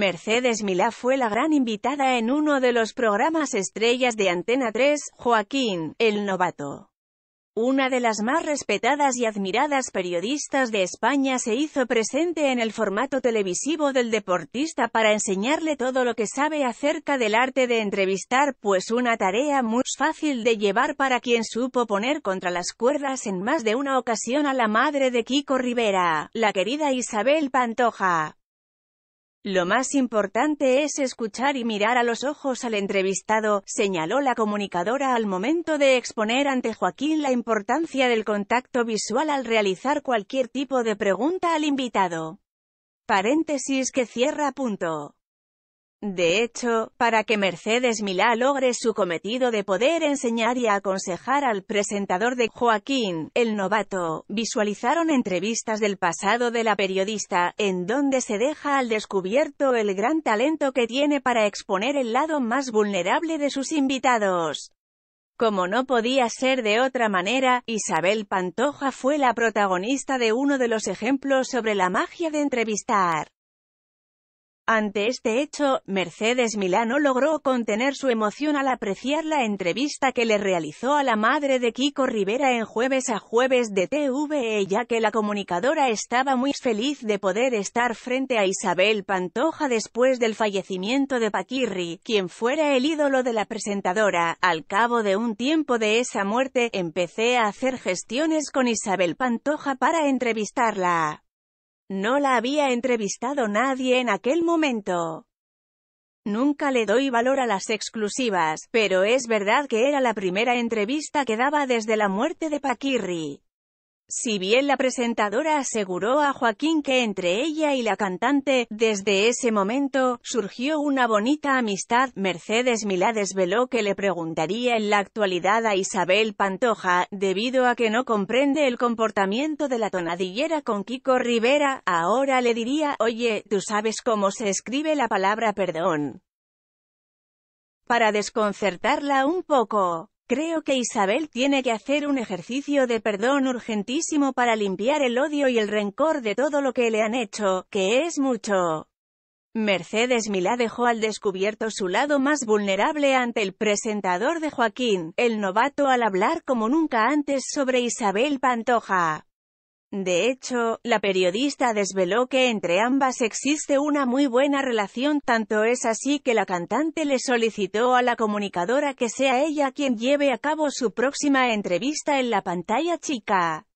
Mercedes Milá fue la gran invitada en uno de los programas estrellas de Antena 3, Joaquín, el novato. Una de las más respetadas y admiradas periodistas de España se hizo presente en el formato televisivo del deportista para enseñarle todo lo que sabe acerca del arte de entrevistar, pues una tarea muy fácil de llevar para quien supo poner contra las cuerdas en más de una ocasión a la madre de Kiko Rivera, la querida Isabel Pantoja. Lo más importante es escuchar y mirar a los ojos al entrevistado, señaló la comunicadora al momento de exponer ante Joaquín la importancia del contacto visual al realizar cualquier tipo de pregunta al invitado. Paréntesis que cierra punto. De hecho, para que Mercedes Milá logre su cometido de poder enseñar y aconsejar al presentador de Joaquín, el novato, visualizaron entrevistas del pasado de la periodista, en donde se deja al descubierto el gran talento que tiene para exponer el lado más vulnerable de sus invitados. Como no podía ser de otra manera, Isabel Pantoja fue la protagonista de uno de los ejemplos sobre la magia de entrevistar. Ante este hecho, Mercedes Milano logró contener su emoción al apreciar la entrevista que le realizó a la madre de Kiko Rivera en Jueves a Jueves de TV. ya que la comunicadora estaba muy feliz de poder estar frente a Isabel Pantoja después del fallecimiento de Paquirri, quien fuera el ídolo de la presentadora. Al cabo de un tiempo de esa muerte, empecé a hacer gestiones con Isabel Pantoja para entrevistarla. No la había entrevistado nadie en aquel momento. Nunca le doy valor a las exclusivas, pero es verdad que era la primera entrevista que daba desde la muerte de Paquirri. Si bien la presentadora aseguró a Joaquín que entre ella y la cantante, desde ese momento, surgió una bonita amistad, Mercedes Milá desveló que le preguntaría en la actualidad a Isabel Pantoja, debido a que no comprende el comportamiento de la tonadillera con Kiko Rivera, ahora le diría, oye, tú sabes cómo se escribe la palabra perdón. Para desconcertarla un poco. Creo que Isabel tiene que hacer un ejercicio de perdón urgentísimo para limpiar el odio y el rencor de todo lo que le han hecho, que es mucho. Mercedes Milá dejó al descubierto su lado más vulnerable ante el presentador de Joaquín, el novato al hablar como nunca antes sobre Isabel Pantoja. De hecho, la periodista desveló que entre ambas existe una muy buena relación, tanto es así que la cantante le solicitó a la comunicadora que sea ella quien lleve a cabo su próxima entrevista en la pantalla chica.